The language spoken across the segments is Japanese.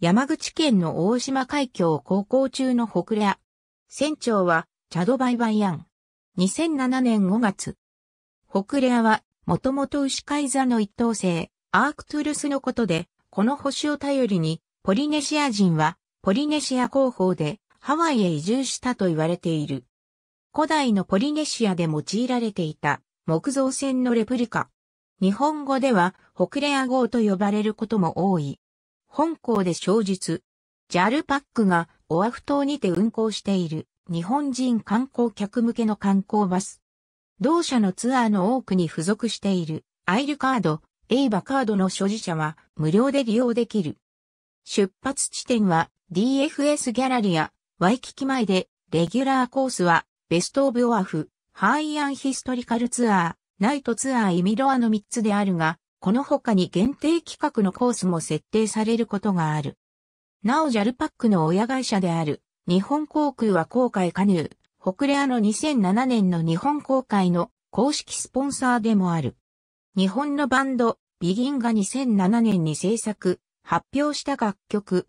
山口県の大島海峡を航行中の北レア。船長は、チャドバイバイアン。2007年5月。北レアは、もともと牛飼い座の一等星、アークトゥルスのことで、この星を頼りに、ポリネシア人は、ポリネシア広報で、ハワイへ移住したと言われている。古代のポリネシアで用いられていた、木造船のレプリカ。日本語では、北レア号と呼ばれることも多い。本校で小日、JAL パックがオアフ島にて運行している日本人観光客向けの観光バス。同社のツアーの多くに付属しているアイルカード、エイバカードの所持者は無料で利用できる。出発地点は DFS ギャラリア、ワイキキ前で、レギュラーコースはベストオブオアフ、ハイアンヒストリカルツアー、ナイトツアーイミロアの3つであるが、この他に限定企画のコースも設定されることがある。なお JAL パックの親会社である日本航空は航海カヌー、北レアの2007年の日本航海の公式スポンサーでもある。日本のバンド、ビギンが2007年に制作、発表した楽曲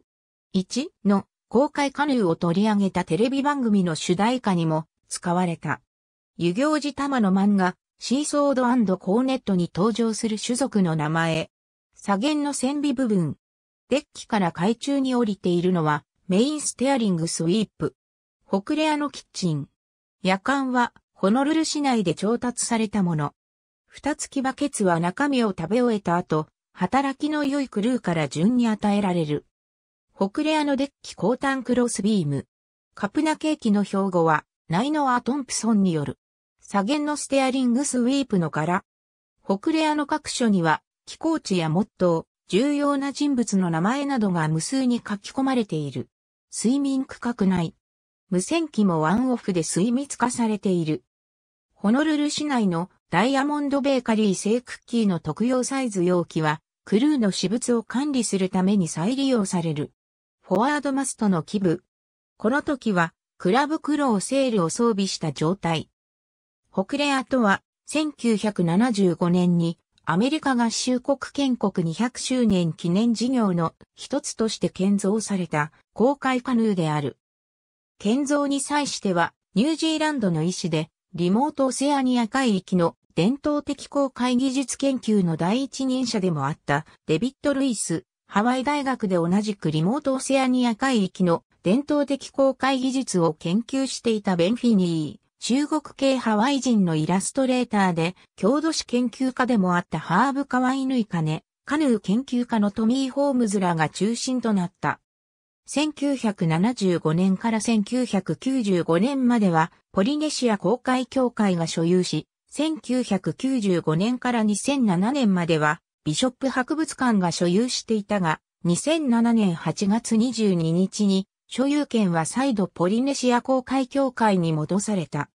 1の公開カヌーを取り上げたテレビ番組の主題歌にも使われた。湯行寺玉の漫画、シーソードコーネットに登場する種族の名前。左舷の線尾部分。デッキから海中に降りているのはメインステアリングスイープ。北レアのキッチン。夜間はホノルル市内で調達されたもの。蓋付きバケツは中身を食べ終えた後、働きの良いクルーから順に与えられる。北レアのデッキ高端クロスビーム。カプナケーキの標語は、ナイノア・トンプソンによる。左舷のステアリングスウィープの柄。北レアの各所には、寄港地やモットー、重要な人物の名前などが無数に書き込まれている。睡眠区画内。無線機もワンオフで水密化されている。ホノルル市内のダイヤモンドベーカリー製クッキーの特用サイズ容器は、クルーの私物を管理するために再利用される。フォワードマストの基部。この時は、クラブクローセールを装備した状態。ホクレアとは、1975年にアメリカ合衆国建国200周年記念事業の一つとして建造された公開カヌーである。建造に際しては、ニュージーランドの医師で、リモートオセアニア海域の伝統的公開技術研究の第一人者でもあったデビッド・ルイス、ハワイ大学で同じくリモートオセアニア海域の伝統的公開技術を研究していたベンフィニー。中国系ハワイ人のイラストレーターで、郷土史研究家でもあったハーブ・カワイヌイカネ、カヌー研究家のトミー・ホームズらが中心となった。1975年から1995年までは、ポリネシア公開協会が所有し、1995年から2007年までは、ビショップ博物館が所有していたが、2007年8月22日に所有権は再度ポリネシア公海協会に戻された。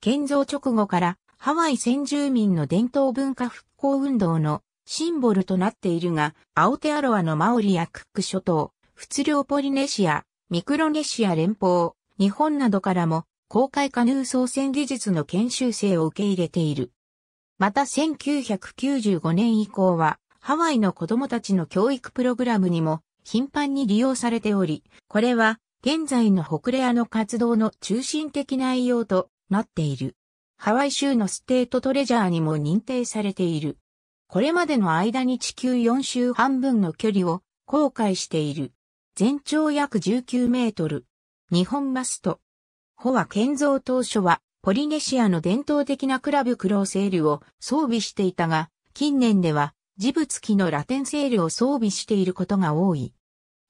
建造直後からハワイ先住民の伝統文化復興運動のシンボルとなっているが、アオテアロアのマオリやクック諸島、仏領ポリネシア、ミクロネシア連邦、日本などからも公開カヌー操船技術の研修生を受け入れている。また1995年以降は、ハワイの子供たちの教育プログラムにも頻繁に利用されており、これは現在の北レアの活動の中心的内容となっている。ハワイ州のステートトレジャーにも認定されている。これまでの間に地球4周半分の距離を航海している。全長約19メートル。日本マスト。ホは建造当初はポリネシアの伝統的なクラブクローセールを装備していたが、近年では、ブ物機のラテンセールを装備していることが多い。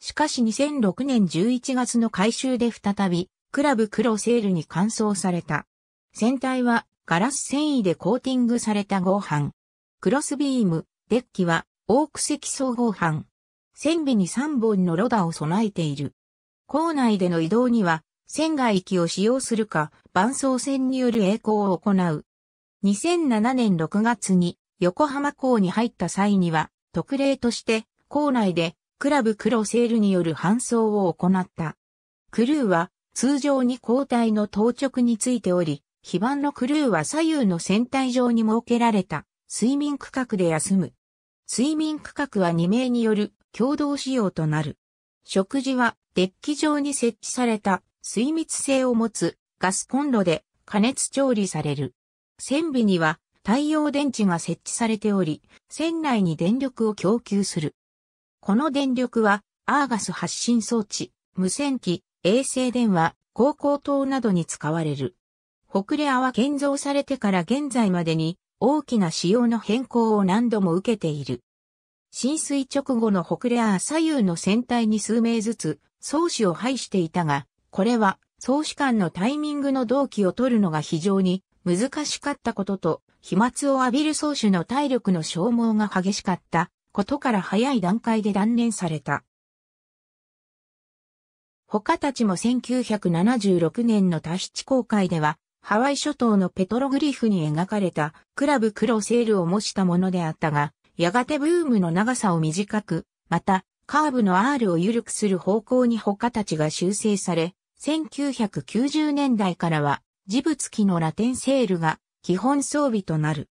しかし2006年11月の改修で再び、クラブ黒セールに乾燥された。船体はガラス繊維でコーティングされた合板。クロスビーム、デッキはオーク積層合板。船尾に3本のロダを備えている。港内での移動には、船外域を使用するか、伴走船による栄光を行う。2007年6月に横浜港に入った際には、特例として、港内でクラブクロセールによる搬送を行った。クルーは通常に交代の当直についており、基盤のクルーは左右の船体上に設けられた睡眠区画で休む。睡眠区画は2名による共同使用となる。食事はデッキ上に設置された水密性を持つガスコンロで加熱調理される。船尾には太陽電池が設置されており、船内に電力を供給する。この電力は、アーガス発信装置、無線機、衛星電話、高校灯などに使われる。北レアは建造されてから現在までに大きな仕様の変更を何度も受けている。浸水直後の北レア左右の船体に数名ずつ総置を配していたが、これは総子間のタイミングの同期を取るのが非常に難しかったことと、飛沫を浴びる総主の体力の消耗が激しかったことから早い段階で断念された。他たちも1976年のタヒチ公開では、ハワイ諸島のペトログリフに描かれたクラブ黒セールを模したものであったが、やがてブームの長さを短く、また、カーブの R を緩くする方向に他たちが修正され、1990年代からは、ジブ付きのラテンセールが基本装備となる。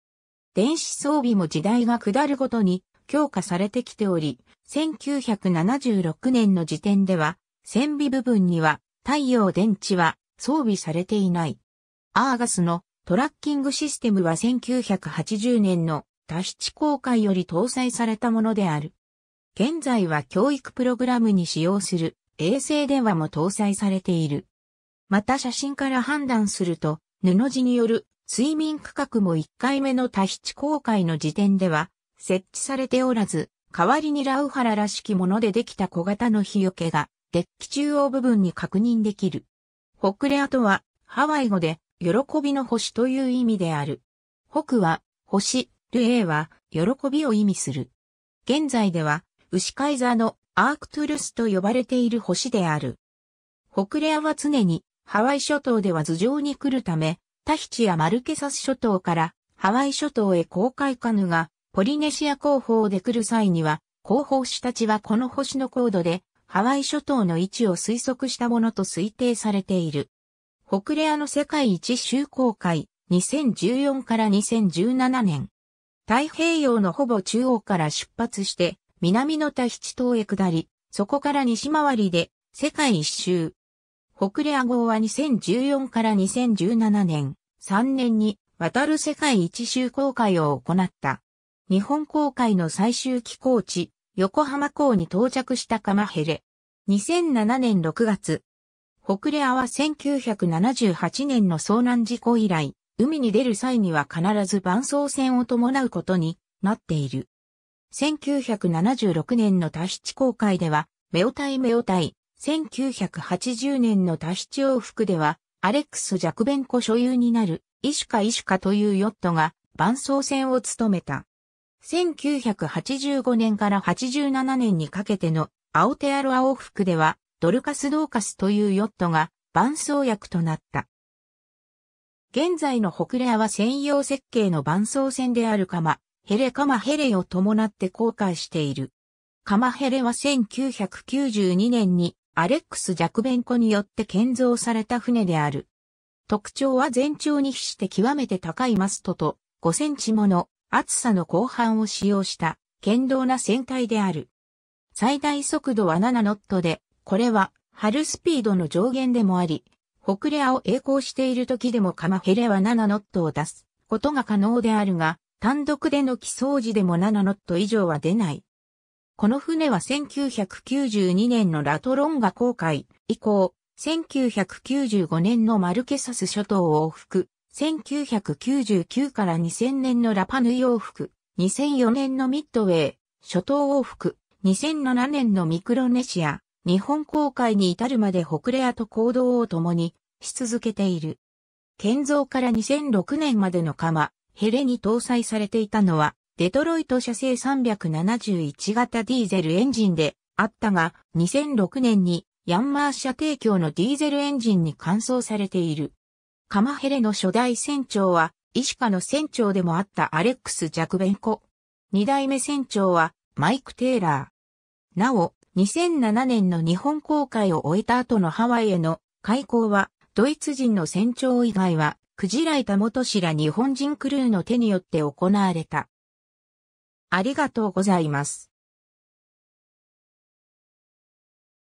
電子装備も時代が下るごとに強化されてきており、1976年の時点では、船尾部分には太陽電池は装備されていない。アーガスのトラッキングシステムは1980年の多七公開より搭載されたものである。現在は教育プログラムに使用する衛星電話も搭載されている。また写真から判断すると、布地による睡眠区画も1回目の多七公開の時点では設置されておらず、代わりにラウハラらしきものでできた小型の日よけが、デッキ中央部分に確認できる。ホクレアとは、ハワイ語で、喜びの星という意味である。ホクは、星、ルエーは、喜びを意味する。現在では、牛飼い座のアークトゥルスと呼ばれている星である。ホクレアは常に、ハワイ諸島では頭上に来るため、タヒチやマルケサス諸島からハワイ諸島へ航海カヌがポリネシア広報で来る際には、広報士たちはこの星の高度で、ハワイ諸島の位置を推測したものと推定されている。北レアの世界一周航海、2014から2017年。太平洋のほぼ中央から出発して、南のタヒチ島へ下り、そこから西回りで、世界一周。北レア号は2014から2017年、3年に、渡る世界一周航海を行った。日本航海の最終寄港地、横浜港に到着したカマヘレ。2007年6月、北レアは1978年の遭難事故以来、海に出る際には必ず伴走船を伴うことになっている。1976年のタヒチ公開では、メオタイメオタイ、1980年のタヒチ往復では、アレックス・ジャクベンコ所有になる、イシュカ・イシュカというヨットが伴走船を務めた。1985年から87年にかけての青テアロア往復ではドルカス・ドーカスというヨットが伴走役となった。現在のホクレアは専用設計の伴走船であるカマ、ヘレカマヘレを伴って航海している。カマヘレは1992年にアレックス・ジャクベンコによって建造された船である。特徴は全長に比して極めて高いマストと5センチもの厚さの後半を使用した堅牢な旋回である。最大速度は7ノットで、これは春スピードの上限でもあり、北レアを栄光している時でもカマヘレは7ノットを出すことが可能であるが、単独での起草時でも7ノット以上は出ない。この船は1992年のラトロンガ航海以降、1995年のマルケサス諸島を往復、1999から2000年のラパヌイ往復、2004年のミッドウェイ、諸島往復、2007年のミクロネシア、日本航海に至るまで北レアと行動を共にし続けている。建造から2006年までの釜、ヘレに搭載されていたのは、デトロイト社製371型ディーゼルエンジンであったが、2006年にヤンマー社提供のディーゼルエンジンに換装されている。カマヘレの初代船長は、イシカの船長でもあったアレックス・ジャクベンコ。二代目船長は、マイク・テイラー。なお、2007年の日本公開を終えた後のハワイへの開港は、ドイツ人の船長以外は、クジライタ元氏ら日本人クルーの手によって行われた。ありがとうございます。